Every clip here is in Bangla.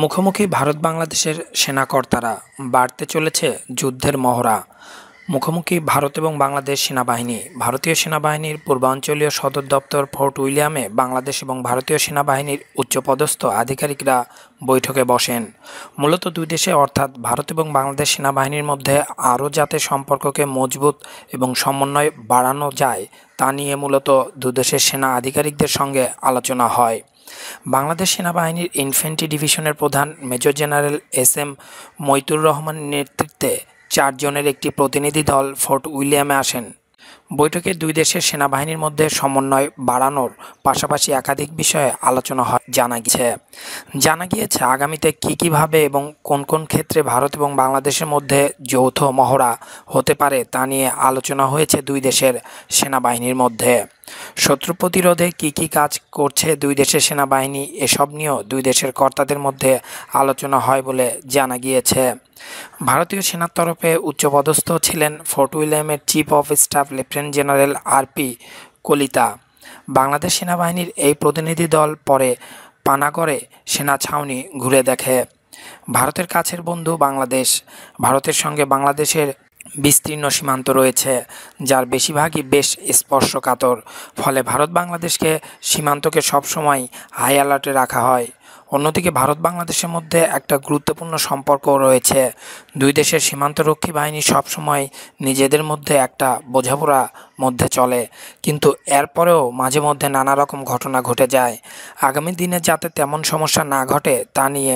মুখোমুখি ভারত বাংলাদেশের সেনাকর্তারা বাড়তে চলেছে যুদ্ধের মহড়া মুখোমুখি ভারত এবং বাংলাদেশ সেনাবাহিনী ভারতীয় সেনাবাহিনীর পূর্বাঞ্চলীয় সদর দপ্তর ফোর্ট উইলিয়ামে বাংলাদেশ এবং ভারতীয় সেনাবাহিনীর উচ্চপদস্থ আধিকারিকরা বৈঠকে বসেন মূলত দুই দেশে অর্থাৎ ভারত এবং বাংলাদেশ সেনাবাহিনীর মধ্যে আরও যাতে সম্পর্ককে মজবুত এবং সমন্বয় বাড়ানো যায় তা নিয়ে মূলত দুদেশের সেনা আধিকারিকদের সঙ্গে আলোচনা হয় বাংলাদেশ সেনাবাহিনীর ইনফ্যান্ট্রি ডিভিশনের প্রধান major general S M Moitur Rahman নেতৃত্বে চারজনের একটি প্রতিনিধি দল ফোর্ট উইলিয়ামে আসেন বৈঠকে দুই দেশের সেনাবাহিনীর মধ্যে সমন্বয় বাড়ানোর পাশাপাশি একাধিক বিষয়ে আলোচনা হয় জানা গিয়েছে জানা গিয়েছে আগামীতে কী কীভাবে এবং কোন কোন ক্ষেত্রে ভারত এবং বাংলাদেশের মধ্যে যৌথ মহড়া হতে পারে তা নিয়ে আলোচনা হয়েছে দুই দেশের সেনাবাহিনীর মধ্যে শত্রু প্রতিরোধে কি কি কাজ করছে দুই দেশের সেনাবাহিনী এসব নিয়েও দুই দেশের কর্তাদের মধ্যে আলোচনা হয় বলে জানা গিয়েছে ভারতীয় সেনার তরফে উচ্চপদস্থ ছিলেন ফোর্ট উইলিয়ামের chief of staff lieutenant general R P Kalita Bangladesh সেনাবাহিনীর এই প্রতিনিধি দল পরে পানাগড়ে সেনা ছাউনি ঘুরে দেখে ভারতের কাছের বন্ধু বাংলাদেশ ভারতের সঙ্গে বাংলাদেশের বিস্তীর্ণ সীমান্ত রয়েছে যার বেশিরভাগই বেশ স্পর্শকাতর ফলে ভারত বাংলাদেশকে সীমান্তকে সবসময় হাই অ্যালার্টে রাখা হয় অন্যদিকে ভারত বাংলাদেশের মধ্যে একটা গুরুত্বপূর্ণ সম্পর্ক রয়েছে দুই দেশের সীমান্তরক্ষী বাহিনী সবসময় নিজেদের মধ্যে একটা বোঝাপড়া মধ্যে চলে কিন্তু এরপরেও মাঝে মধ্যে নানা রকম ঘটনা ঘটে যায় আগামী দিনে যাতে তেমন সমস্যা না ঘটে তা নিয়ে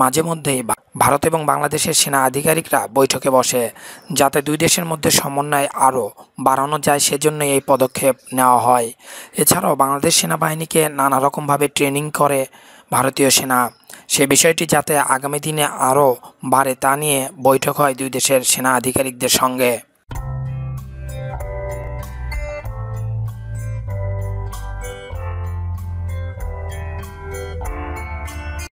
মাঝে মধ্যেই ভারত এবং বাংলাদেশের সেনা আধিকারিকরা বৈঠকে বসে যাতে দুই দেশের মধ্যে সমন্বয় আরও বাড়ানো যায় সেজন্য এই পদক্ষেপ নেওয়া হয় এছাড়াও বাংলাদেশ সেনাবাহিনীকে নানা রকমভাবে ট্রেনিং করে ভারতীয় সেনা সে বিষয়টি যাতে আগামী দিনে আরও বাড়ে তা নিয়ে বৈঠক হয় দুই দেশের সেনা আধিকারিকদের সঙ্গে